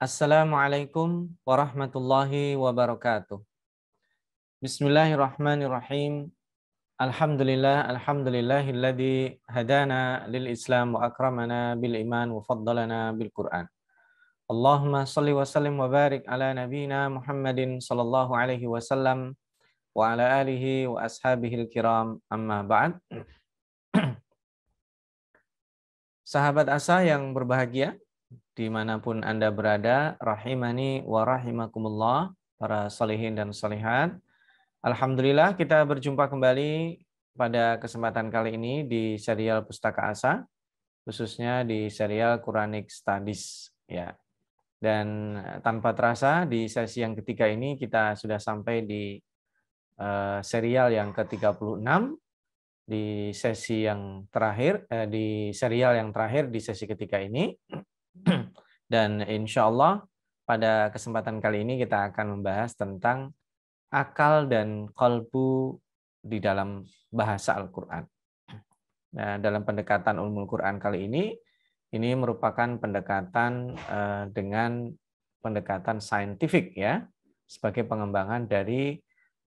Assalamualaikum warahmatullahi wabarakatuh. Bismillahirrahmanirrahim. Alhamdulillah, alhamdulillahilladzi hadana lil Islam wa akramana bil iman wa faddalana bil Quran. Allahumma salli wa sallim wa barik ala nabiyyina Muhammadin sallallahu alaihi wasallam wa ala alihi wa ashabihi kiram amma ba'd. Sahabat asa yang berbahagia, dimanapun Anda berada. Rahimani wa rahimakumullah, para salihin dan salihat. Alhamdulillah kita berjumpa kembali pada kesempatan kali ini di serial Pustaka Asa, khususnya di serial Quranic Studies. Ya, dan eh, tanpa terasa di sesi yang ketiga ini kita sudah sampai di eh, serial yang ke-36 di sesi yang terakhir eh, di serial yang terakhir di sesi ketiga ini dan insya Allah pada kesempatan kali ini kita akan membahas tentang akal dan kolbu di dalam bahasa Al-Quran. Nah, dalam pendekatan ulumul Quran kali ini, ini merupakan pendekatan eh, dengan pendekatan saintifik ya, sebagai pengembangan dari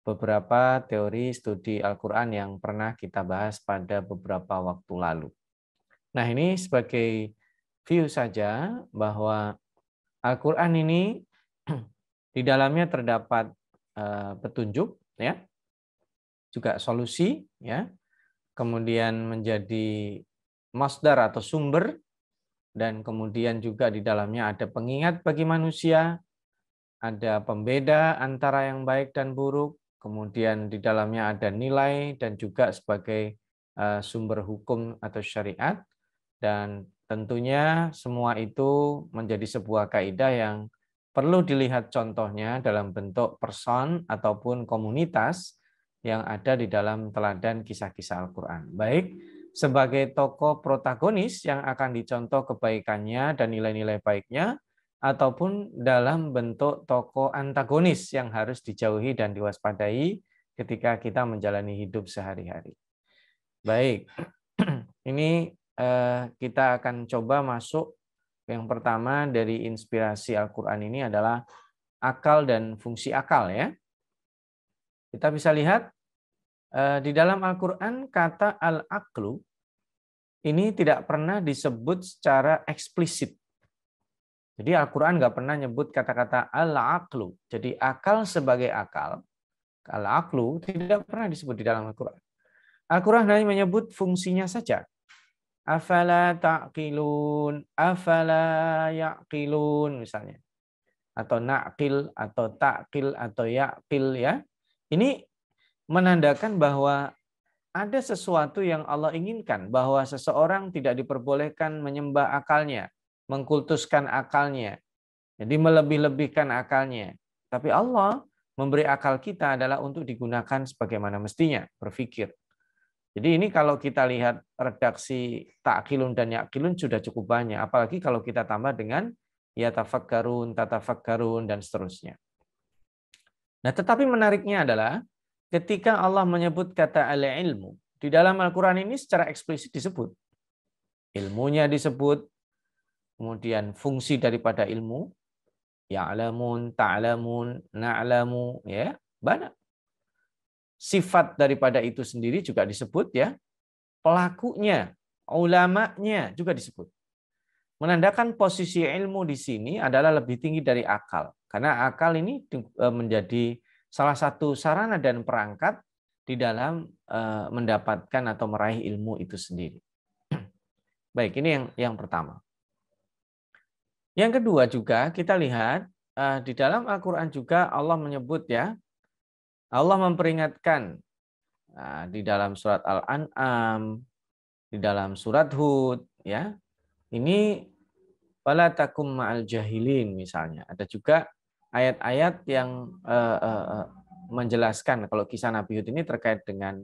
beberapa teori studi Al-Quran yang pernah kita bahas pada beberapa waktu lalu. Nah, ini sebagai view saja bahwa Al-Qur'an ini di dalamnya terdapat eh, petunjuk ya. Juga solusi ya. Kemudian menjadi masdar atau sumber dan kemudian juga di dalamnya ada pengingat bagi manusia, ada pembeda antara yang baik dan buruk, kemudian di dalamnya ada nilai dan juga sebagai eh, sumber hukum atau syariat dan Tentunya semua itu menjadi sebuah kaidah yang perlu dilihat contohnya dalam bentuk person ataupun komunitas yang ada di dalam teladan kisah-kisah Al-Quran. Baik sebagai tokoh protagonis yang akan dicontoh kebaikannya dan nilai-nilai baiknya, ataupun dalam bentuk tokoh antagonis yang harus dijauhi dan diwaspadai ketika kita menjalani hidup sehari-hari. Baik, ini Eh, kita akan coba masuk yang pertama dari inspirasi Al-Quran ini adalah akal dan fungsi akal ya. Kita bisa lihat eh, di dalam Al-Quran kata al-aklu ini tidak pernah disebut secara eksplisit. Jadi Al-Quran nggak pernah nyebut kata-kata al-aklu. Jadi akal sebagai akal, al-aklu tidak pernah disebut di dalam Al-Quran. Al-Quran hanya menyebut fungsinya saja. Afala ta'qilun, afala ya'qilun misalnya. Atau naqil, atau ta'qil, atau ya'qil ya. Ini menandakan bahwa ada sesuatu yang Allah inginkan, bahwa seseorang tidak diperbolehkan menyembah akalnya, mengkultuskan akalnya, jadi melebih-lebihkan akalnya. Tapi Allah memberi akal kita adalah untuk digunakan sebagaimana mestinya, berpikir. Jadi ini kalau kita lihat redaksi ta'kilun dan yakilun sudah cukup banyak, apalagi kalau kita tambah dengan ya tafakkarun, tatafakkarun, dan seterusnya. Nah, tetapi menariknya adalah ketika Allah menyebut kata al-ilmu, di dalam Al-Quran ini secara eksplisit disebut. Ilmunya disebut, kemudian fungsi daripada ilmu, ya'lamun, ta'lamun, na'lamu, ya, banyak sifat daripada itu sendiri juga disebut ya pelakunya ulamanya juga disebut menandakan posisi ilmu di sini adalah lebih tinggi dari akal karena akal ini e, menjadi salah satu sarana dan perangkat di dalam e, mendapatkan atau meraih ilmu itu sendiri baik ini yang yang pertama yang kedua juga kita lihat e, di dalam Al-Quran juga Allah menyebut ya Allah memperingatkan nah, di dalam surat Al-An'am, di dalam surat Hud, ya. Ini wala takum ma'al jahilin misalnya. Ada juga ayat-ayat yang uh, uh, menjelaskan kalau kisah Nabi Hud ini terkait dengan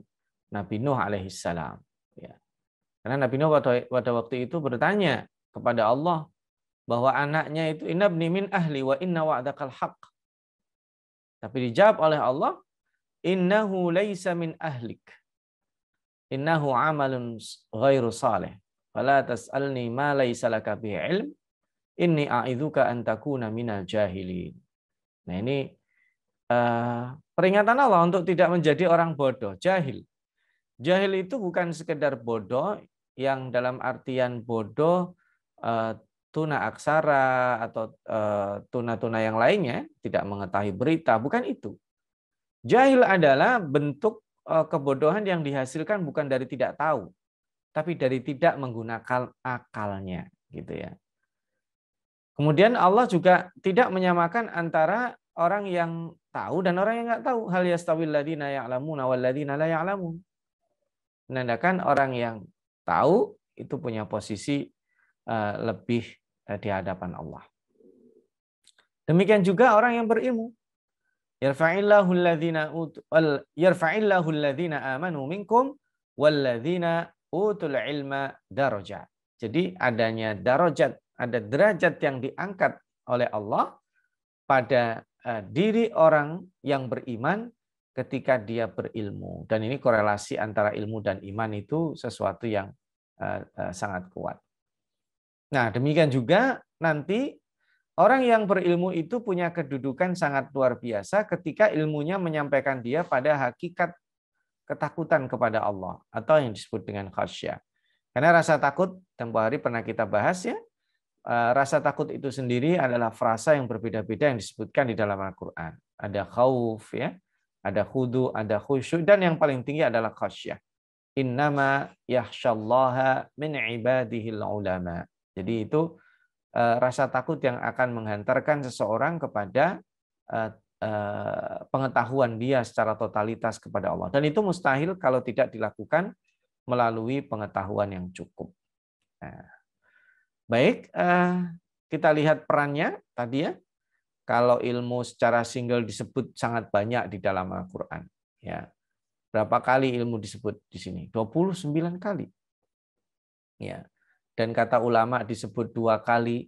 Nabi Nuh alaihissalam. Ya. Karena Nabi Nuh pada waktu itu bertanya kepada Allah bahwa anaknya itu inabni min ahli wa inna wa'dakal haq. Tapi dijawab oleh Allah, innahu laysa min ahlik innahu amalun ghairu salih fala tas'alni ma laysa laka bihi ilm inni a'idzuka an takuna minal jahilin nah ini uh, peringatan Allah untuk tidak menjadi orang bodoh jahil jahil itu bukan sekedar bodoh yang dalam artian bodoh uh, tuna aksara atau eh, tuna-tuna yang lainnya tidak mengetahui berita bukan itu Jahil adalah bentuk eh, kebodohan yang dihasilkan bukan dari tidak tahu, tapi dari tidak menggunakan akalnya, gitu ya. Kemudian Allah juga tidak menyamakan antara orang yang tahu dan orang yang nggak tahu. Hal yastawil ladina ya'lamun wal ladina la ya'lamun. Menandakan orang yang tahu itu punya posisi eh, lebih eh, di hadapan Allah. Demikian juga orang yang berilmu. Yarfa'illahu alladhina yarfa'illahu alladhina amanu minkum utul ilma darajat. Jadi adanya darajat, ada derajat yang diangkat oleh Allah pada eh, diri orang yang beriman ketika dia berilmu. Dan ini korelasi antara ilmu dan iman itu sesuatu yang eh, eh, sangat kuat. Nah, demikian juga nanti Orang yang berilmu itu punya kedudukan sangat luar biasa ketika ilmunya menyampaikan dia pada hakikat ketakutan kepada Allah atau yang disebut dengan khasyah. Karena rasa takut tempo hari pernah kita bahas ya. Eh, rasa takut itu sendiri adalah frasa yang berbeda-beda yang disebutkan di dalam Al-Qur'an. Ada khauf ya, ada khudu, ada khusyuk dan yang paling tinggi adalah khasyah. Innama yahshallaha min ibadihil ulama. Jadi itu Eh, rasa takut yang akan menghantarkan seseorang kepada eh, eh, pengetahuan dia secara totalitas kepada Allah. Dan itu mustahil kalau tidak dilakukan melalui pengetahuan yang cukup. Nah, baik, kita lihat perannya tadi ya. Kalau ilmu secara single disebut sangat banyak di dalam Al-Quran. Ya. Berapa kali ilmu disebut di sini? 29 kali. Ya dan kata ulama disebut dua kali,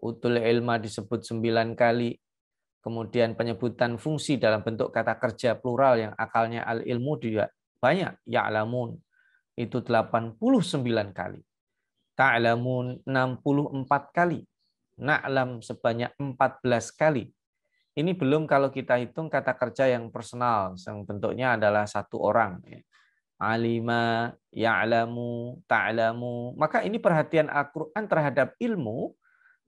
utul ilma disebut sembilan kali, kemudian penyebutan fungsi dalam bentuk kata kerja plural yang akalnya al ilmu juga banyak, ya'lamun itu 89 kali. Ta'lamun 64 kali. Na'lam sebanyak 14 kali. Ini belum kalau kita hitung kata kerja yang personal, yang bentuknya adalah satu orang. Ya alima, ya'lamu, ta'lamu. Maka ini perhatian Al-Quran terhadap ilmu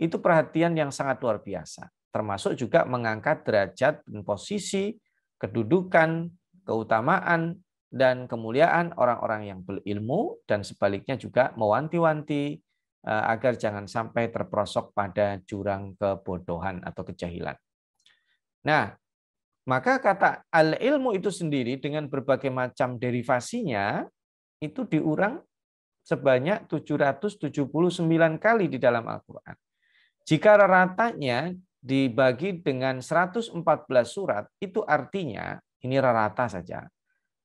itu perhatian yang sangat luar biasa. Termasuk juga mengangkat derajat dan posisi, kedudukan, keutamaan, dan kemuliaan orang-orang yang berilmu dan sebaliknya juga mewanti-wanti e, agar jangan sampai terperosok pada jurang kebodohan atau kejahilan. Nah, maka kata al-ilmu itu sendiri dengan berbagai macam derivasinya itu diurang sebanyak 779 kali di dalam Al-Quran. Jika ratanya dibagi dengan 114 surat, itu artinya, ini rata saja,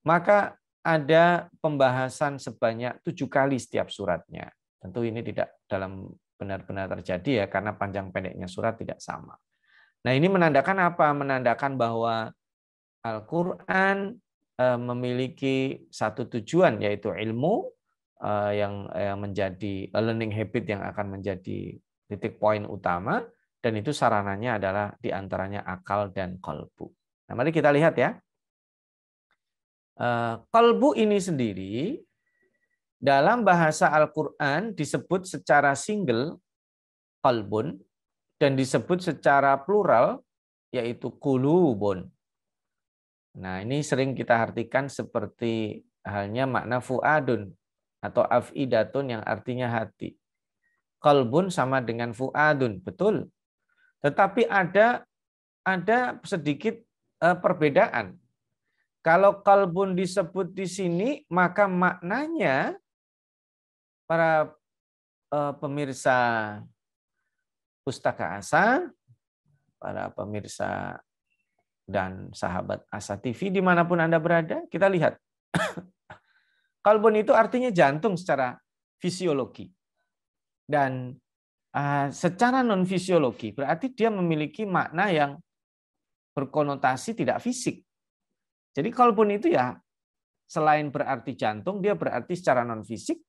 maka ada pembahasan sebanyak tujuh kali setiap suratnya. Tentu ini tidak dalam benar-benar terjadi ya, karena panjang pendeknya surat tidak sama. Nah, ini menandakan apa? Menandakan bahwa Al-Qur'an eh, memiliki satu tujuan yaitu ilmu eh, yang eh, menjadi learning habit yang akan menjadi titik poin utama dan itu sarananya adalah diantaranya akal dan kolbu. Nah, mari kita lihat ya. Kolbu ini sendiri dalam bahasa Al-Quran disebut secara single kolbun dan disebut secara plural yaitu kulubun. Nah, ini sering kita artikan seperti halnya makna fuadun atau afidatun yang artinya hati. Kalbun sama dengan fuadun, betul. Tetapi ada ada sedikit eh, perbedaan. Kalau kalbun disebut di sini, maka maknanya para eh, pemirsa Pustaka Asa, para pemirsa dan sahabat Asa TV dimanapun Anda berada, kita lihat. Kalbun itu artinya jantung secara fisiologi. Dan ah, secara non-fisiologi berarti dia memiliki makna yang berkonotasi tidak fisik. Jadi kalbun itu ya selain berarti jantung, dia berarti secara non-fisik,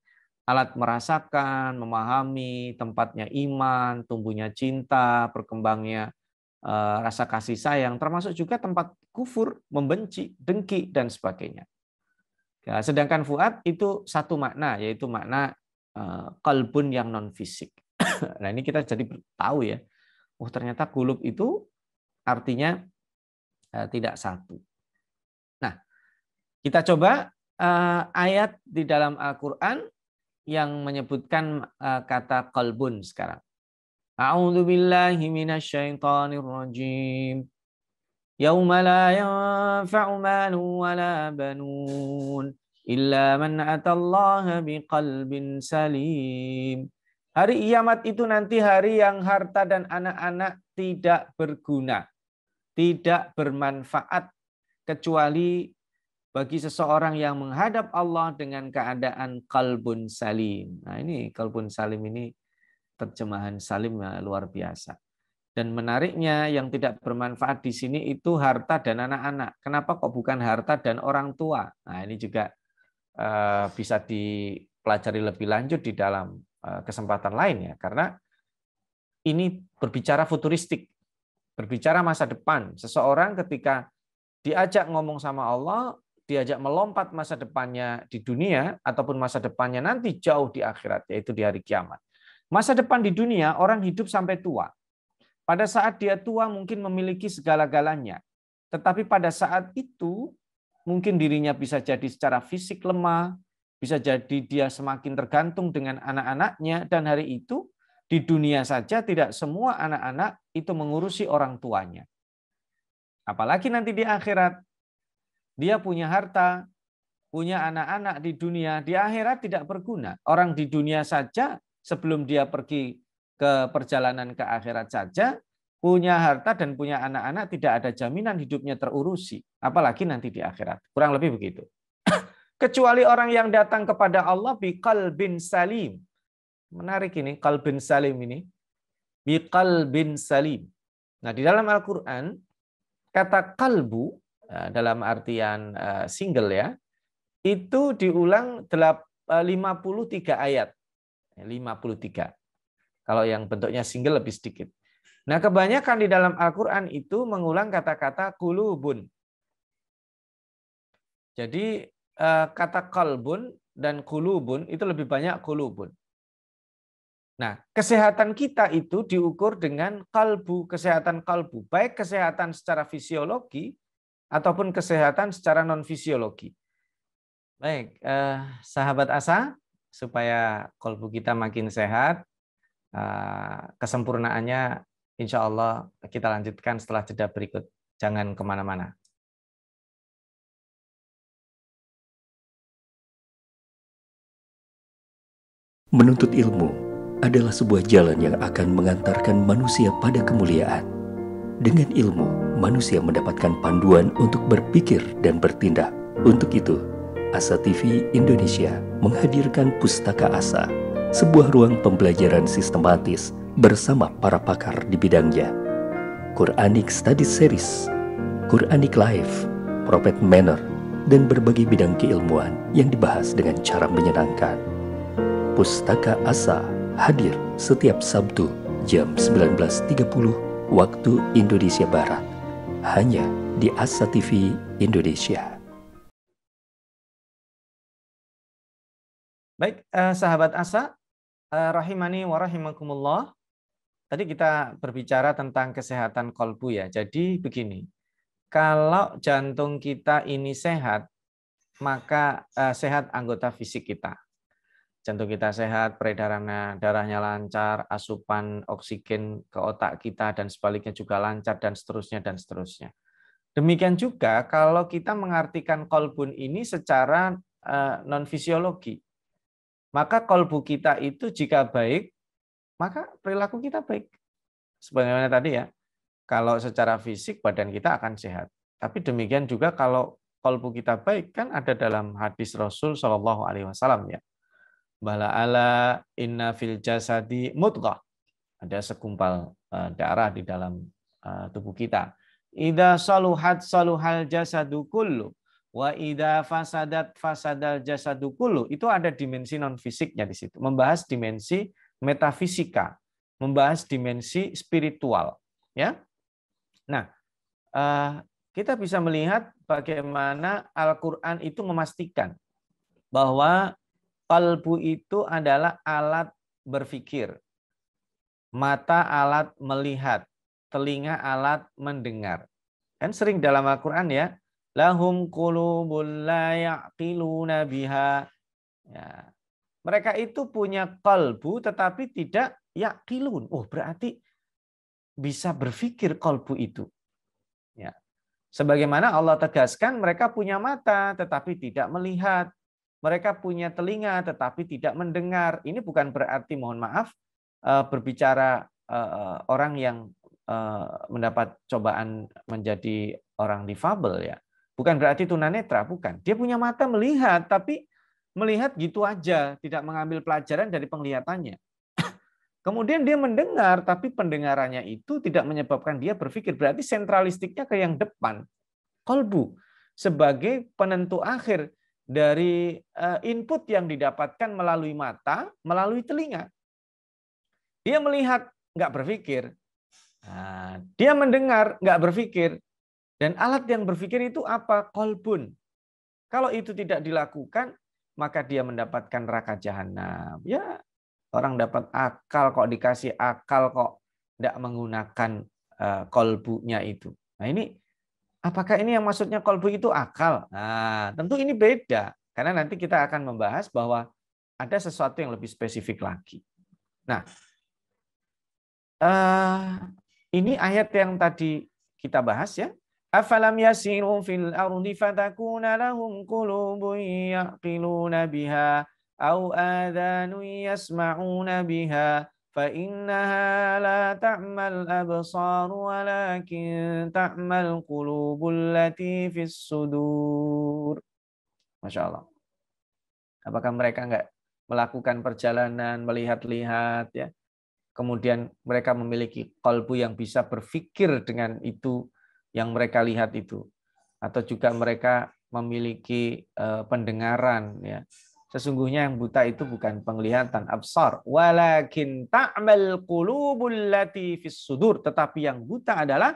alat merasakan, memahami, tempatnya iman, tumbuhnya cinta, perkembangnya eh, rasa kasih sayang, termasuk juga tempat kufur, membenci, dengki, dan sebagainya. Ya, sedangkan fuad itu satu makna, yaitu makna kalbun eh, yang non fisik. nah ini kita jadi tahu ya, oh ternyata kulub itu artinya eh, tidak satu. Nah kita coba ayat di dalam Al-Quran yang menyebutkan uh, kata kolbun sekarang. A'udzu billahi minasyaitonir rajim. Yauma la yanfa'u malun la banun illa man atallaha biqalbin salim. Hari kiamat itu nanti hari yang harta dan anak-anak tidak berguna, tidak bermanfaat kecuali bagi seseorang yang menghadap Allah dengan keadaan kalbun salim. Nah ini kalbun salim ini terjemahan salim ya, luar biasa. Dan menariknya yang tidak bermanfaat di sini itu harta dan anak-anak. Kenapa kok bukan harta dan orang tua? Nah ini juga eh, bisa dipelajari lebih lanjut di dalam eh, kesempatan lain ya. Karena ini berbicara futuristik, berbicara masa depan. Seseorang ketika diajak ngomong sama Allah, diajak melompat masa depannya di dunia ataupun masa depannya nanti jauh di akhirat, yaitu di hari kiamat. Masa depan di dunia, orang hidup sampai tua. Pada saat dia tua mungkin memiliki segala-galanya. Tetapi pada saat itu mungkin dirinya bisa jadi secara fisik lemah, bisa jadi dia semakin tergantung dengan anak-anaknya, dan hari itu di dunia saja tidak semua anak-anak itu mengurusi orang tuanya. Apalagi nanti di akhirat, dia punya harta, punya anak-anak di dunia, di akhirat tidak berguna. Orang di dunia saja sebelum dia pergi ke perjalanan ke akhirat saja punya harta dan punya anak-anak tidak ada jaminan hidupnya terurusi, apalagi nanti di akhirat. Kurang lebih begitu. Kecuali orang yang datang kepada Allah biqal bin salim. Menarik ini, bin salim ini. Biqal bin salim. Nah, di dalam Al-Quran, kata kalbu Eh, dalam artian eh, single ya, itu diulang 53 eh, ayat. 53. Kalau yang bentuknya single lebih sedikit. Nah, kebanyakan di dalam Al-Qur'an itu mengulang kata-kata kulubun. Jadi kata kalbun dan kulubun itu lebih banyak kulubun. Nah, kesehatan kita itu diukur dengan kalbu, kesehatan kalbu, baik kesehatan secara fisiologi ataupun kesehatan secara non fisiologi. Baik, eh, sahabat asa, supaya kolbu kita makin sehat, eh, kesempurnaannya insya Allah kita lanjutkan setelah jeda berikut. Jangan kemana-mana. Menuntut ilmu adalah sebuah jalan yang akan mengantarkan manusia pada kemuliaan. Dengan ilmu, manusia mendapatkan panduan untuk berpikir dan bertindak. Untuk itu, Asa TV Indonesia menghadirkan Pustaka Asa, sebuah ruang pembelajaran sistematis bersama para pakar di bidangnya. Quranic Study Series, Quranic Life, Prophet Manner, dan berbagai bidang keilmuan yang dibahas dengan cara menyenangkan. Pustaka Asa hadir setiap Sabtu jam 19.30 waktu Indonesia Barat hanya di Asa TV Indonesia. Baik, eh, sahabat Asa, eh, rahimani wa rahimakumullah. Tadi kita berbicara tentang kesehatan kolbu ya. Jadi begini, kalau jantung kita ini sehat, maka eh, sehat anggota fisik kita jantung kita sehat, peredaran darahnya lancar, asupan oksigen ke otak kita dan sebaliknya juga lancar dan seterusnya dan seterusnya. Demikian juga kalau kita mengartikan kolbun ini secara eh, non fisiologi, maka kolbu kita itu jika baik, maka perilaku kita baik. Sebagaimana tadi ya, kalau secara fisik badan kita akan sehat. Tapi demikian juga kalau kolbu kita baik kan ada dalam hadis Rasul Shallallahu Alaihi Wasallam ya Bala ala inna fil jasadi mutghah. Ada sekumpal eh, darah di dalam eh, tubuh kita. Ida saluhat saluhal jasadu kullu. Wa ida fasadat fasadal jasadu kullu. Itu ada dimensi non fisiknya di situ. Membahas dimensi metafisika, membahas dimensi spiritual, ya. Nah, eh, kita bisa melihat bagaimana Al-Qur'an itu memastikan bahwa Kalbu itu adalah alat berpikir, mata alat melihat, telinga alat mendengar. Kan sering dalam Al-Quran ya, lahum qulubul la yaqiluna biha. Ya. Mereka itu punya kalbu tetapi tidak yakilun. Oh berarti bisa berpikir kalbu itu. Ya. Sebagaimana Allah tegaskan mereka punya mata tetapi tidak melihat, mereka punya telinga tetapi tidak mendengar. Ini bukan berarti mohon maaf eh, berbicara eh, orang yang eh, mendapat cobaan menjadi orang difabel ya. Bukan berarti tunanetra, bukan. Dia punya mata melihat tapi melihat gitu aja, tidak mengambil pelajaran dari penglihatannya. Kemudian dia mendengar, tapi pendengarannya itu tidak menyebabkan dia berpikir. Berarti sentralistiknya ke yang depan, kolbu, sebagai penentu akhir dari eh, input yang didapatkan melalui mata, melalui telinga. Dia melihat, nggak berpikir. Nah, dia mendengar, nggak berpikir. Dan alat yang berpikir itu apa? Kolbun. Kalau itu tidak dilakukan, maka dia mendapatkan raka jahanam. Ya, orang dapat akal kok dikasih akal kok tidak menggunakan eh, kolbunya itu. Nah ini Apakah ini yang maksudnya kolbu itu akal? Nah, tentu ini beda. Karena nanti kita akan membahas bahwa ada sesuatu yang lebih spesifik lagi. Nah, eh, ini ayat yang tadi kita bahas ya. Afalam yasiru fil ardi fatakuna lahum kulubun yaqiluna biha au adhanu yasma'una biha فإنها لا تعمى الأبصار ولكن تعمى القلوب التي في الصدور شاء Allah. Apakah mereka enggak melakukan perjalanan, melihat-lihat, ya? kemudian mereka memiliki kolbu yang bisa berpikir dengan itu yang mereka lihat itu. Atau juga mereka memiliki eh, pendengaran, ya Sesungguhnya yang buta itu bukan penglihatan absar, walakin ta'mal qulubul lati fis sudur, tetapi yang buta adalah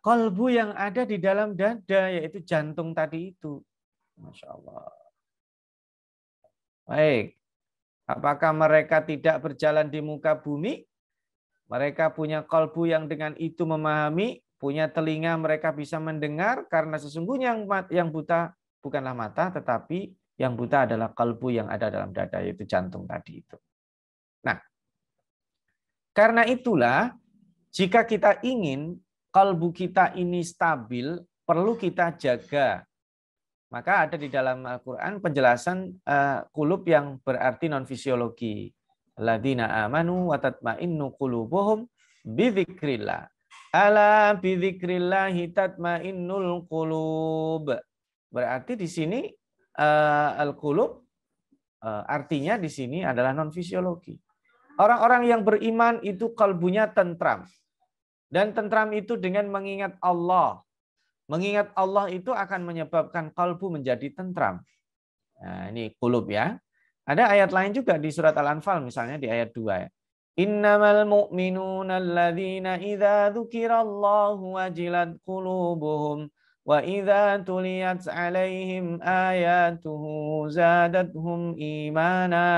kolbu yang ada di dalam dada yaitu jantung tadi itu. Masya Allah. Baik. Apakah mereka tidak berjalan di muka bumi? Mereka punya kolbu yang dengan itu memahami, punya telinga mereka bisa mendengar karena sesungguhnya yang buta bukanlah mata tetapi yang buta adalah kalbu yang ada dalam dada, yaitu jantung tadi itu. Nah, karena itulah jika kita ingin kalbu kita ini stabil, perlu kita jaga. Maka ada di dalam Al-Quran penjelasan eh, kulub yang berarti non-fisiologi. Ladina amanu tatmainnu qulubuhum bidhikrillah. Ala bidhikrillahi tatma'innul qulub. Berarti di sini Eh, al-qulub eh, artinya di sini adalah non fisiologi. Orang-orang yang beriman itu kalbunya tentram. Dan tentram itu dengan mengingat Allah. Mengingat Allah itu akan menyebabkan kalbu menjadi tentram. Nah, ini kulub ya. Ada ayat lain juga di surat Al-Anfal misalnya di ayat 2 ya. Innamal mu'minuna alladhina idza dzukirallahu wajilat qulubuhum وإذا تليت عليهم آياته زادتهم إيمانا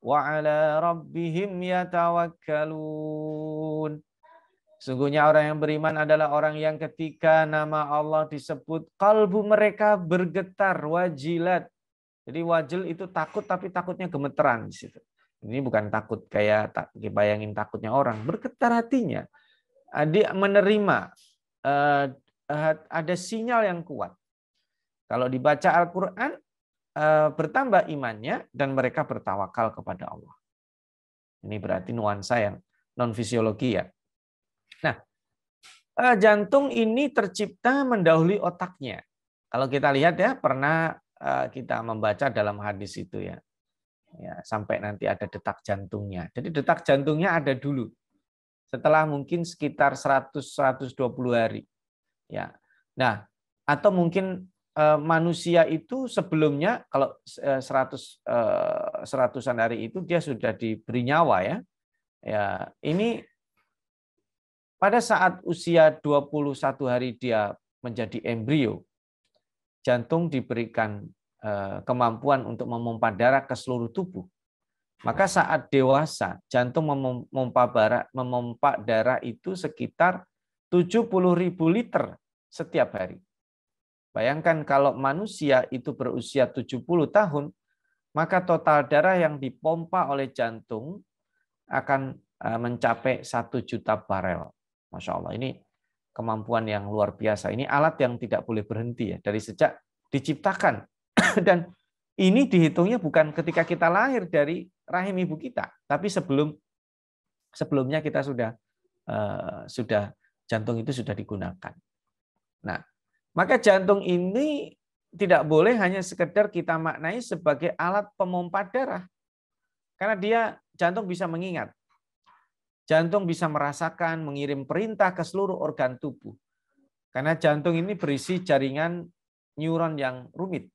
وعلى ربهم يتوكلون Sungguhnya orang yang beriman adalah orang yang ketika nama Allah disebut, kalbu mereka bergetar, wajilat. Jadi wajil itu takut tapi takutnya gemeteran di situ. Ini bukan takut kayak tak, bayangin takutnya orang, bergetar hatinya. Adik menerima eh, Eh, ada sinyal yang kuat. Kalau dibaca Al-Quran, eh, bertambah imannya dan mereka bertawakal kepada Allah. Ini berarti nuansa yang non fisiologi ya. Nah, eh, jantung ini tercipta mendahului otaknya. Kalau kita lihat ya, pernah kita membaca dalam hadis itu ya. Ya, sampai nanti ada detak jantungnya. Jadi detak jantungnya ada dulu. Setelah mungkin sekitar 100 120 hari ya. Nah, atau mungkin eh, manusia itu sebelumnya kalau eh, seratus eh, seratusan hari itu dia sudah diberi nyawa ya. Ya, ini pada saat usia 21 hari dia menjadi embrio. Jantung diberikan kemampuan untuk memompa darah ke seluruh tubuh. Maka saat dewasa, jantung memompa darah itu sekitar 70 ribu liter setiap hari. Bayangkan kalau manusia itu berusia 70 tahun, maka total darah yang dipompa oleh jantung akan e, mencapai 1 juta barel. Masya Allah, ini kemampuan yang luar biasa. Ini alat yang tidak boleh berhenti ya dari sejak diciptakan. Dan ini dihitungnya bukan ketika kita lahir dari rahim ibu kita, tapi sebelum sebelumnya kita sudah e, sudah jantung itu sudah digunakan. Nah, maka jantung ini tidak boleh hanya sekedar kita maknai sebagai alat pemompa darah. Karena dia jantung bisa mengingat. Jantung bisa merasakan, mengirim perintah ke seluruh organ tubuh. Karena jantung ini berisi jaringan neuron yang rumit.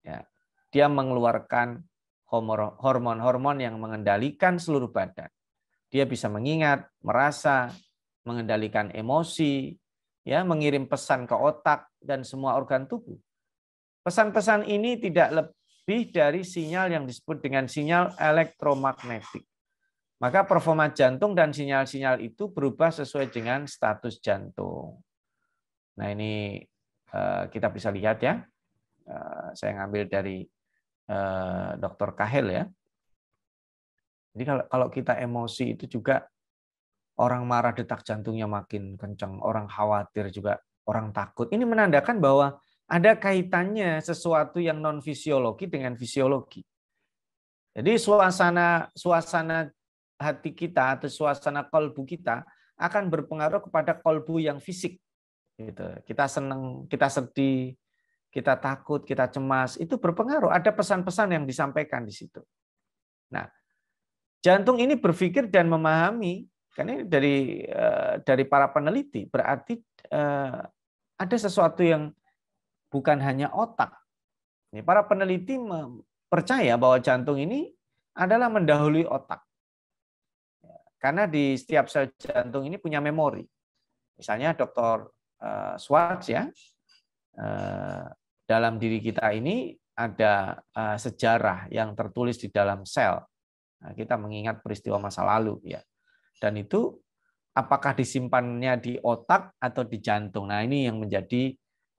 Ya, dia mengeluarkan hormon-hormon yang mengendalikan seluruh badan. Dia bisa mengingat, merasa, mengendalikan emosi, ya, mengirim pesan ke otak dan semua organ tubuh. Pesan-pesan ini tidak lebih dari sinyal yang disebut dengan sinyal elektromagnetik. Maka performa jantung dan sinyal-sinyal itu berubah sesuai dengan status jantung. Nah, ini eh, kita bisa lihat ya. Eh, saya ngambil dari eh, Dr. Kahel ya. Jadi kalau kita emosi itu juga orang marah detak jantungnya makin kencang, orang khawatir juga, orang takut. Ini menandakan bahwa ada kaitannya sesuatu yang non fisiologi dengan fisiologi. Jadi suasana suasana hati kita atau suasana kolbu kita akan berpengaruh kepada kolbu yang fisik. Gitu. Kita senang, kita sedih, kita takut, kita cemas, itu berpengaruh. Ada pesan-pesan yang disampaikan di situ. Nah, jantung ini berpikir dan memahami karena ini dari eh, dari para peneliti berarti eh, ada sesuatu yang bukan hanya otak. Para peneliti percaya bahwa jantung ini adalah mendahului otak. Ya, karena di setiap sel jantung ini punya memori. Misalnya Dr. Eh, Swartz ya, dalam diri kita ini ada sejarah yang tertulis di dalam sel. Nah, kita mengingat peristiwa masa lalu ya dan itu apakah disimpannya di otak atau di jantung. Nah, ini yang menjadi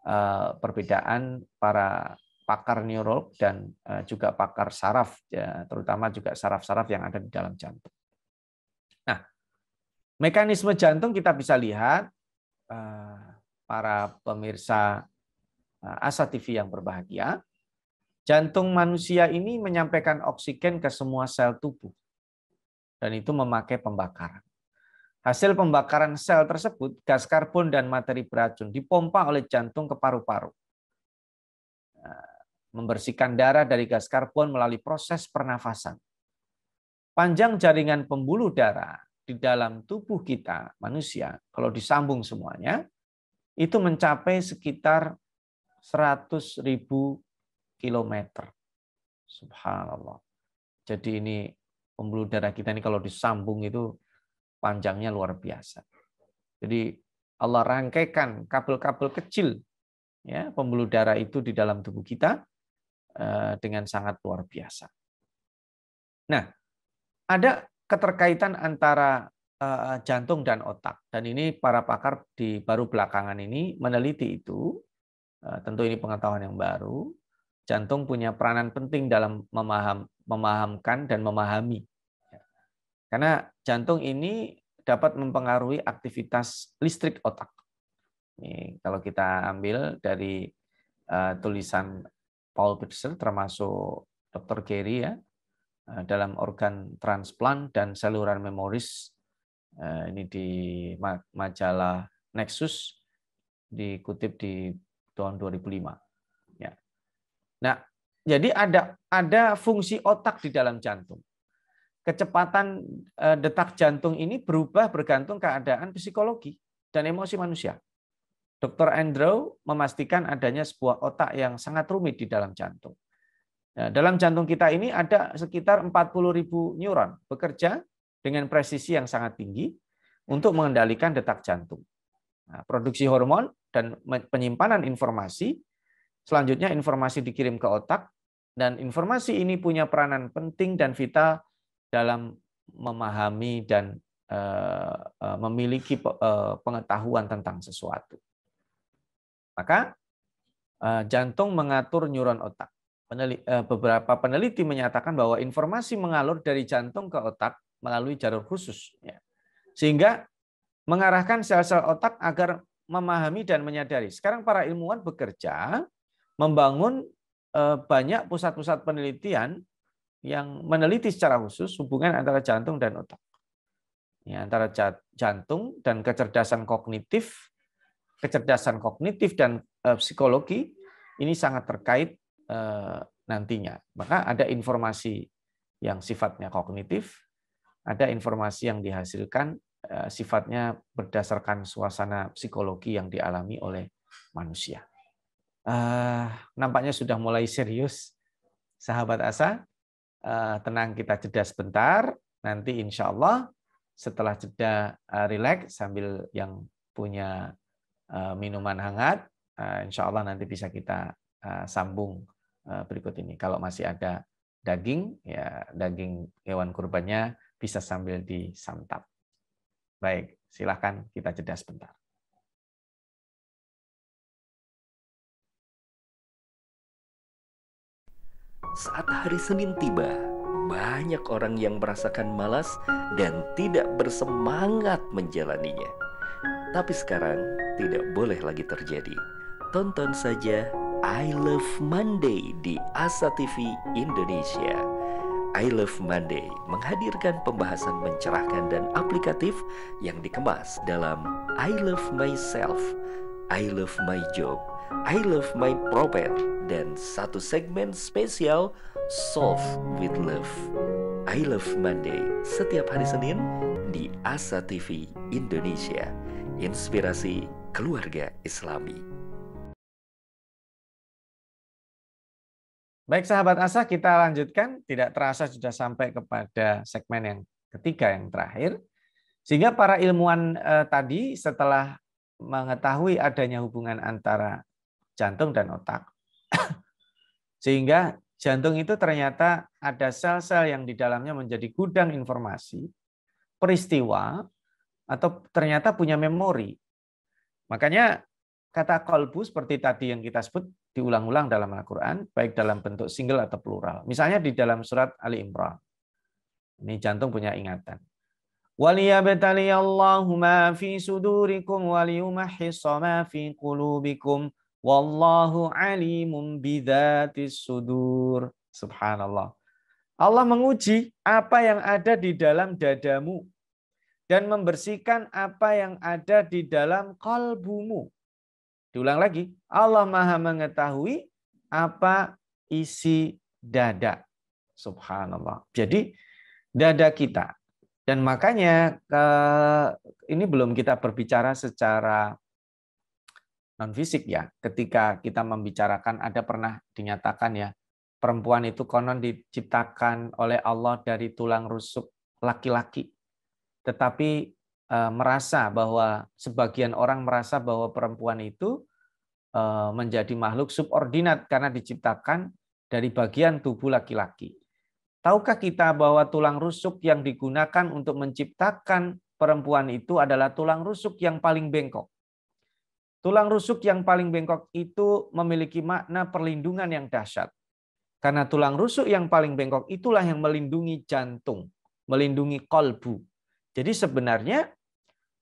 eh, perbedaan para pakar neurolog dan eh, juga pakar saraf, ya, terutama juga saraf-saraf yang ada di dalam jantung. Nah, mekanisme jantung kita bisa lihat eh, para pemirsa Asa TV yang berbahagia. Jantung manusia ini menyampaikan oksigen ke semua sel tubuh dan itu memakai pembakaran. Hasil pembakaran sel tersebut, gas karbon dan materi beracun dipompa oleh jantung ke paru-paru. Nah, membersihkan darah dari gas karbon melalui proses pernafasan. Panjang jaringan pembuluh darah di dalam tubuh kita manusia, kalau disambung semuanya, itu mencapai sekitar 100.000 km. Subhanallah. Jadi ini pembuluh darah kita ini kalau disambung itu panjangnya luar biasa. Jadi Allah rangkaikan kabel-kabel kecil ya pembuluh darah itu di dalam tubuh kita eh, dengan sangat luar biasa. Nah, ada keterkaitan antara eh, jantung dan otak dan ini para pakar di baru belakangan ini meneliti itu eh, tentu ini pengetahuan yang baru jantung punya peranan penting dalam memaham, memahamkan dan memahami karena jantung ini dapat mempengaruhi aktivitas listrik otak. Ini kalau kita ambil dari uh, tulisan Paul Pitzer termasuk Dr. Gary ya uh, dalam organ transplant dan saluran memoris uh, ini di majalah Nexus dikutip di tahun 2005 ya. Nah, jadi ada ada fungsi otak di dalam jantung kecepatan eh, detak jantung ini berubah bergantung keadaan psikologi dan emosi manusia. Dr. Andrew memastikan adanya sebuah otak yang sangat rumit di dalam jantung. Nah, dalam jantung kita ini ada sekitar 40.000 neuron bekerja dengan presisi yang sangat tinggi untuk mengendalikan detak jantung. Nah, produksi hormon dan penyimpanan informasi, selanjutnya informasi dikirim ke otak, dan informasi ini punya peranan penting dan vital dalam memahami dan eh, eh, memiliki eh, pengetahuan tentang sesuatu. Maka jantung mengatur neuron otak. beberapa peneliti menyatakan bahwa informasi mengalur dari jantung ke otak melalui jalur khusus, ya. sehingga mengarahkan sel-sel otak agar memahami dan menyadari. Sekarang para ilmuwan bekerja membangun banyak pusat-pusat penelitian yang meneliti secara khusus hubungan antara jantung dan otak. Ya, antara jantung dan kecerdasan kognitif, kecerdasan kognitif dan uh, psikologi ini sangat terkait uh, nantinya. Maka ada informasi yang sifatnya kognitif, ada informasi yang dihasilkan uh, sifatnya berdasarkan suasana psikologi yang dialami oleh manusia. Uh, nampaknya sudah mulai serius, sahabat Asa. Eh, tenang kita jeda sebentar. Nanti insya Allah setelah jeda eh, relax sambil yang punya eh, minuman hangat, insya Allah nanti bisa kita sambung berikut ini. Kalau masih ada daging, ya daging hewan kurbannya bisa sambil disantap. Baik, silahkan kita jeda sebentar. Saat hari Senin tiba, banyak orang yang merasakan malas dan tidak bersemangat menjalaninya. Tapi sekarang tidak boleh lagi terjadi. Tonton saja I Love Monday di Asa TV Indonesia. I Love Monday menghadirkan pembahasan mencerahkan dan aplikatif yang dikemas dalam I Love Myself, I Love My Job, I Love My Prophet dan satu segmen spesial Solve with Love. I Love Monday setiap hari Senin di Asa TV Indonesia. Inspirasi keluarga Islami. Baik sahabat Asa, kita lanjutkan. Tidak terasa sudah sampai kepada segmen yang ketiga yang terakhir. Sehingga para ilmuwan eh, tadi setelah mengetahui adanya hubungan antara jantung dan otak. Sehingga jantung itu ternyata ada sel-sel yang di dalamnya menjadi gudang informasi, peristiwa, atau ternyata punya memori. Makanya kata kolbu seperti tadi yang kita sebut diulang-ulang dalam Al-Quran, baik dalam bentuk single atau plural. Misalnya di dalam surat Ali Imran. Ini jantung punya ingatan. Waliyabtaliyallahu ma fi sudurikum waliyumahhisa ma fi qulubikum Wallahu alimun bidzatis sudur. Subhanallah. Allah menguji apa yang ada di dalam dadamu dan membersihkan apa yang ada di dalam kalbumu. Diulang lagi, Allah Maha mengetahui apa isi dada. Subhanallah. Jadi dada kita dan makanya eh, ini belum kita berbicara secara non fisik ya. Ketika kita membicarakan ada pernah dinyatakan ya perempuan itu konon diciptakan oleh Allah dari tulang rusuk laki-laki. Tetapi e, merasa bahwa sebagian orang merasa bahwa perempuan itu e, menjadi makhluk subordinat karena diciptakan dari bagian tubuh laki-laki. Tahukah kita bahwa tulang rusuk yang digunakan untuk menciptakan perempuan itu adalah tulang rusuk yang paling bengkok? Tulang rusuk yang paling bengkok itu memiliki makna perlindungan yang dahsyat. Karena tulang rusuk yang paling bengkok itulah yang melindungi jantung, melindungi kolbu. Jadi sebenarnya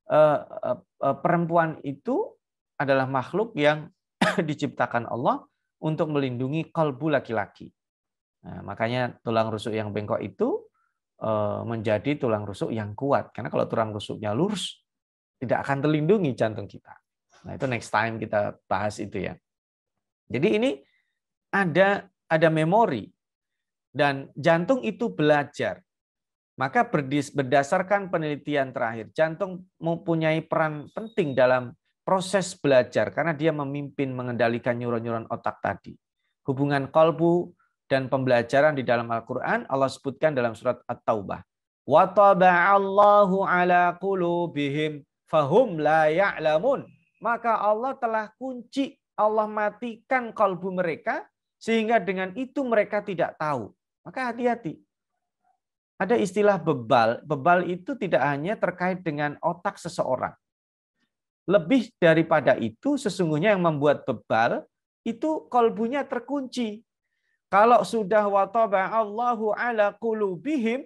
eh, eh, eh, perempuan itu adalah makhluk yang diciptakan Allah untuk melindungi kolbu laki-laki. Nah, makanya tulang rusuk yang bengkok itu menjadi tulang rusuk yang kuat. Karena kalau tulang rusuknya lurus, tidak akan terlindungi jantung kita. Nah, itu next time kita bahas itu ya. Jadi ini ada ada memori dan jantung itu belajar. Maka berdasarkan penelitian terakhir, jantung mempunyai peran penting dalam proses belajar karena dia memimpin mengendalikan neuron-neuron otak tadi. Hubungan kalbu dan pembelajaran di dalam Al-Qur'an Allah sebutkan dalam surat At-Taubah. Wa taba'allahu ala qulubihim fahum la ya'lamun maka Allah telah kunci, Allah matikan kalbu mereka, sehingga dengan itu mereka tidak tahu. Maka hati-hati. Ada istilah bebal. Bebal itu tidak hanya terkait dengan otak seseorang. Lebih daripada itu, sesungguhnya yang membuat bebal itu kolbunya terkunci. Kalau sudah wataba Allahu ala kulubihim,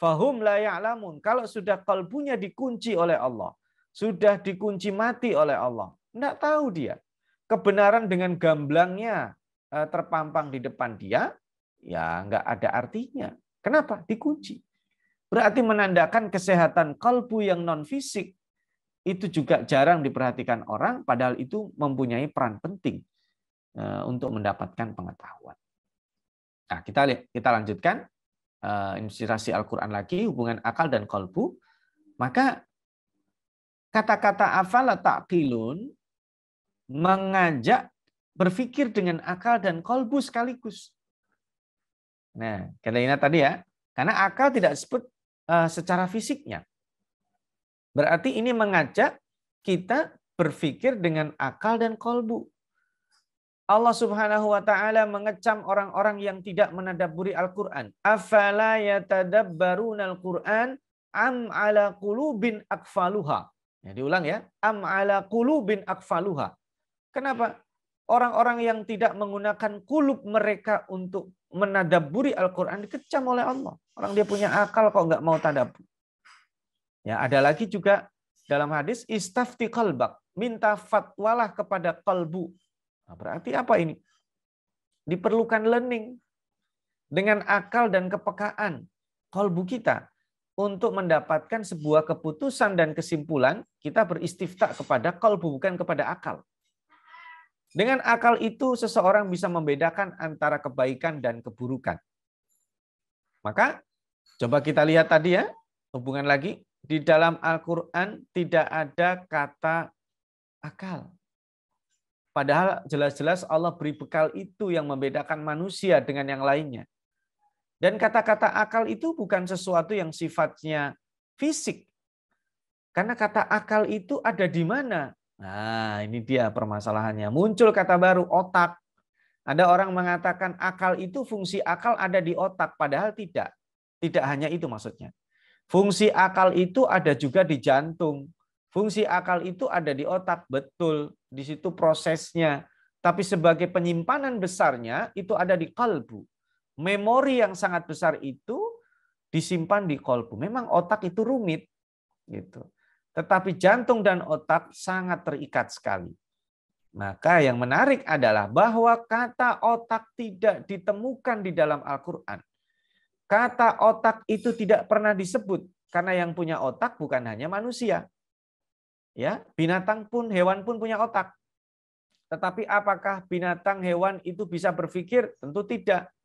fahum la ya'lamun. Kalau sudah kolbunya dikunci oleh Allah, sudah dikunci mati oleh Allah. Tidak tahu dia. Kebenaran dengan gamblangnya eh, terpampang di depan dia, ya nggak ada artinya. Kenapa? Dikunci. Berarti menandakan kesehatan kalbu yang non fisik itu juga jarang diperhatikan orang, padahal itu mempunyai peran penting eh, untuk mendapatkan pengetahuan. Nah, kita lihat, kita lanjutkan eh, inspirasi Al-Quran lagi, hubungan akal dan kalbu, Maka Kata-kata afala ta'qilun mengajak berpikir dengan akal dan kolbu sekaligus. Nah, ingat tadi ya, karena akal tidak sebut eh, secara fisiknya. Berarti ini mengajak kita berpikir dengan akal dan kolbu. Allah Subhanahu wa taala mengecam orang-orang yang tidak menadaburi Al-Qur'an. Afala yatadabbaruna Al-Qur'an am ala qulubin akfaluha. Ya, diulang ya. Am ala kulubin akfaluha. Kenapa? Orang-orang yang tidak menggunakan kulub mereka untuk menadaburi Al-Quran dikecam oleh Allah. Orang dia punya akal kok nggak mau tadabur. Ya, ada lagi juga dalam hadis istafti kalbak minta fatwalah kepada kalbu. Nah, berarti apa ini? Diperlukan learning dengan akal dan kepekaan kalbu kita untuk mendapatkan sebuah keputusan dan kesimpulan, kita beristifta kepada kalbu, bukan kepada akal. Dengan akal itu, seseorang bisa membedakan antara kebaikan dan keburukan. Maka, coba kita lihat tadi ya, hubungan lagi. Di dalam Al-Quran tidak ada kata akal. Padahal jelas-jelas Allah beri bekal itu yang membedakan manusia dengan yang lainnya. Dan kata-kata akal itu bukan sesuatu yang sifatnya fisik. Karena kata akal itu ada di mana? Nah, ini dia permasalahannya. Muncul kata baru otak. Ada orang mengatakan akal itu fungsi akal ada di otak, padahal tidak. Tidak hanya itu maksudnya. Fungsi akal itu ada juga di jantung. Fungsi akal itu ada di otak, betul. Di situ prosesnya. Tapi sebagai penyimpanan besarnya itu ada di kalbu memori yang sangat besar itu disimpan di kolbu. Memang otak itu rumit, gitu. Tetapi jantung dan otak sangat terikat sekali. Maka yang menarik adalah bahwa kata otak tidak ditemukan di dalam Al-Quran. Kata otak itu tidak pernah disebut karena yang punya otak bukan hanya manusia. Ya, binatang pun, hewan pun punya otak. Tetapi apakah binatang hewan itu bisa berpikir? Tentu tidak.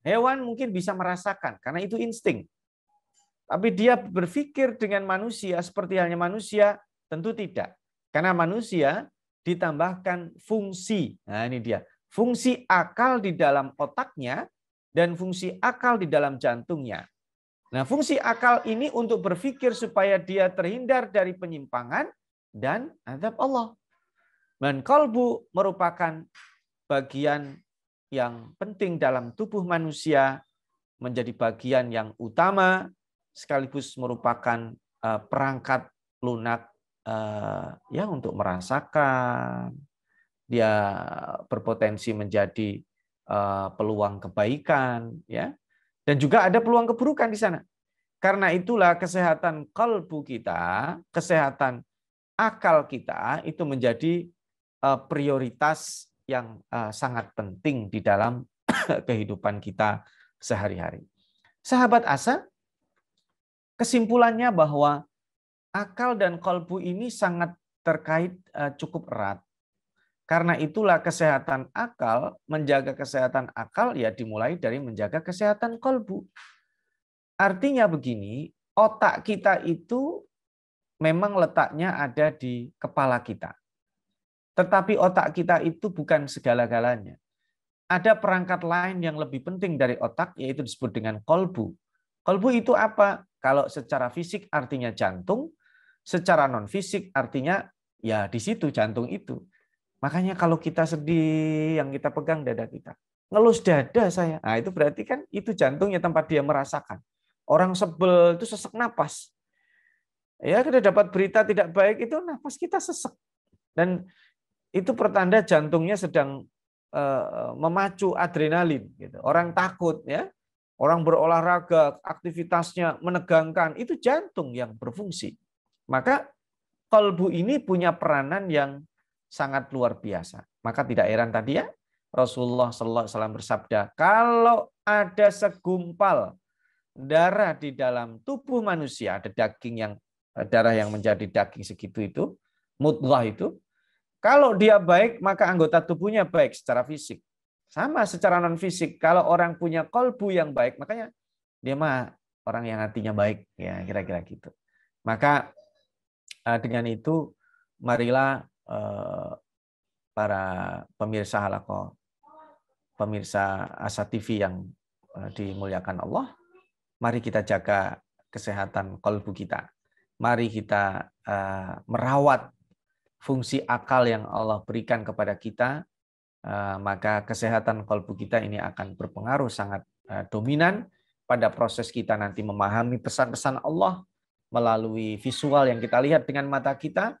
Hewan mungkin bisa merasakan karena itu insting. Tapi dia berpikir dengan manusia seperti halnya manusia, tentu tidak. Karena manusia ditambahkan fungsi. Nah, ini dia. Fungsi akal di dalam otaknya dan fungsi akal di dalam jantungnya. Nah, fungsi akal ini untuk berpikir supaya dia terhindar dari penyimpangan dan azab Allah. Dan kalbu merupakan bagian yang penting dalam tubuh manusia menjadi bagian yang utama sekaligus merupakan eh, perangkat lunak eh, ya untuk merasakan dia berpotensi menjadi eh, peluang kebaikan ya dan juga ada peluang keburukan di sana karena itulah kesehatan kalbu kita kesehatan akal kita itu menjadi prioritas yang eh, sangat penting di dalam kehidupan kita sehari-hari. Sahabat Asa, kesimpulannya bahwa akal dan kolbu ini sangat terkait eh, cukup erat. Karena itulah kesehatan akal, menjaga kesehatan akal ya dimulai dari menjaga kesehatan kolbu. Artinya begini, otak kita itu memang letaknya ada di kepala kita. Tetapi otak kita itu bukan segala-galanya. Ada perangkat lain yang lebih penting dari otak, yaitu disebut dengan kolbu. Kolbu itu apa? Kalau secara fisik artinya jantung, secara non-fisik artinya ya di situ jantung itu. Makanya kalau kita sedih, yang kita pegang dada kita. Ngelus dada saya. Nah, itu berarti kan itu jantungnya tempat dia merasakan. Orang sebel itu sesek napas. Ya, kita dapat berita tidak baik itu napas kita sesek. Dan itu pertanda jantungnya sedang eh, memacu adrenalin gitu. Orang takut ya, orang berolahraga, aktivitasnya menegangkan, itu jantung yang berfungsi. Maka kolbu ini punya peranan yang sangat luar biasa. Maka tidak heran tadi ya, Rasulullah SAW bersabda, kalau ada segumpal darah di dalam tubuh manusia, ada daging yang eh, darah yang menjadi daging segitu itu, mutlah itu, kalau dia baik, maka anggota tubuhnya baik secara fisik. Sama secara non fisik. Kalau orang punya kolbu yang baik, makanya dia mah orang yang hatinya baik, ya kira-kira gitu. Maka eh, dengan itu marilah eh, para pemirsa halako, pemirsa Asa TV yang eh, dimuliakan Allah, mari kita jaga kesehatan kolbu kita. Mari kita merawat fungsi akal yang Allah berikan kepada kita, eh, maka kesehatan kalbu kita ini akan berpengaruh sangat eh, dominan pada proses kita nanti memahami pesan-pesan Allah melalui visual yang kita lihat dengan mata kita,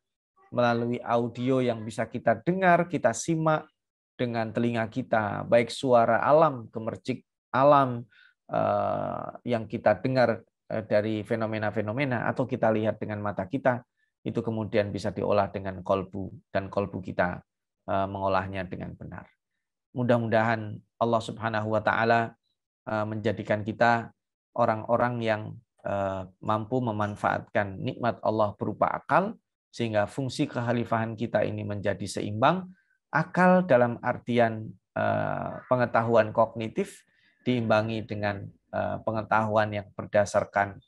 melalui audio yang bisa kita dengar, kita simak dengan telinga kita, baik suara alam, gemercik alam eh, yang kita dengar dari fenomena-fenomena atau kita lihat dengan mata kita itu kemudian bisa diolah dengan kolbu dan kolbu kita eh, mengolahnya dengan benar. Mudah-mudahan Allah Subhanahu wa taala eh, menjadikan kita orang-orang yang eh, mampu memanfaatkan nikmat Allah berupa akal sehingga fungsi kehalifahan kita ini menjadi seimbang akal dalam artian pengetahuan kognitif diimbangi dengan pengetahuan yang berdasarkan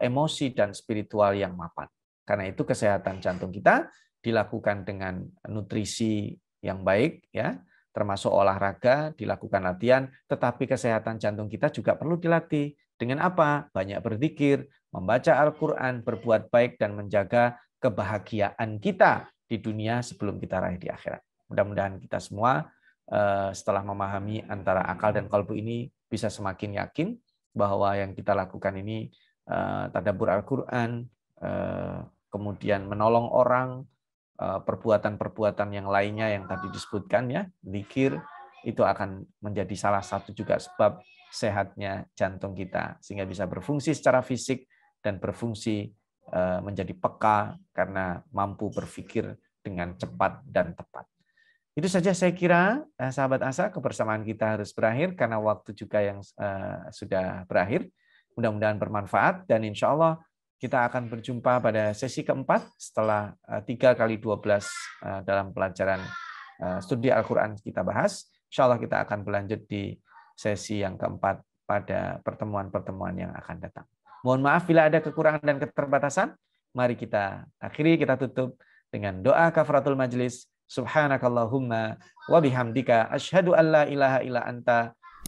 emosi dan spiritual yang mapan. Karena itu kesehatan jantung kita dilakukan dengan nutrisi yang baik ya, termasuk olahraga, dilakukan latihan, tetapi kesehatan jantung kita juga perlu dilatih. Dengan apa? Banyak berzikir, membaca Al-Qur'an, berbuat baik dan menjaga kebahagiaan kita di dunia sebelum kita raih di akhirat. Mudah-mudahan kita semua eh, setelah memahami antara akal dan kalbu ini bisa semakin yakin bahwa yang kita lakukan ini eh, tadabur Al-Qur'an eh, kemudian menolong orang, eh, perbuatan-perbuatan yang lainnya yang tadi disebutkan ya, zikir itu akan menjadi salah satu juga sebab sehatnya jantung kita sehingga bisa berfungsi secara fisik dan berfungsi eh, menjadi peka karena mampu berpikir dengan cepat dan tepat. Itu saja saya kira eh, sahabat Asa kebersamaan kita harus berakhir karena waktu juga yang sudah berakhir. Mudah-mudahan bermanfaat dan insya Allah kita akan berjumpa pada sesi keempat setelah eh, tiga kali dua belas eh, dalam pelajaran eh, studi Al-Quran kita bahas. Insya Allah kita akan berlanjut di sesi yang keempat pada pertemuan-pertemuan yang akan datang. Mohon maaf bila ada kekurangan dan keterbatasan. Mari kita akhiri, kita tutup dengan doa kafaratul majlis. Subhanakallahumma wa bihamdika asyhadu an la ilaha illa anta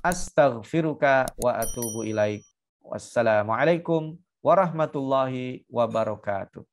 astaghfiruka wa atubu ilaik. Wassalamualaikum warahmatullahi wabarakatuh.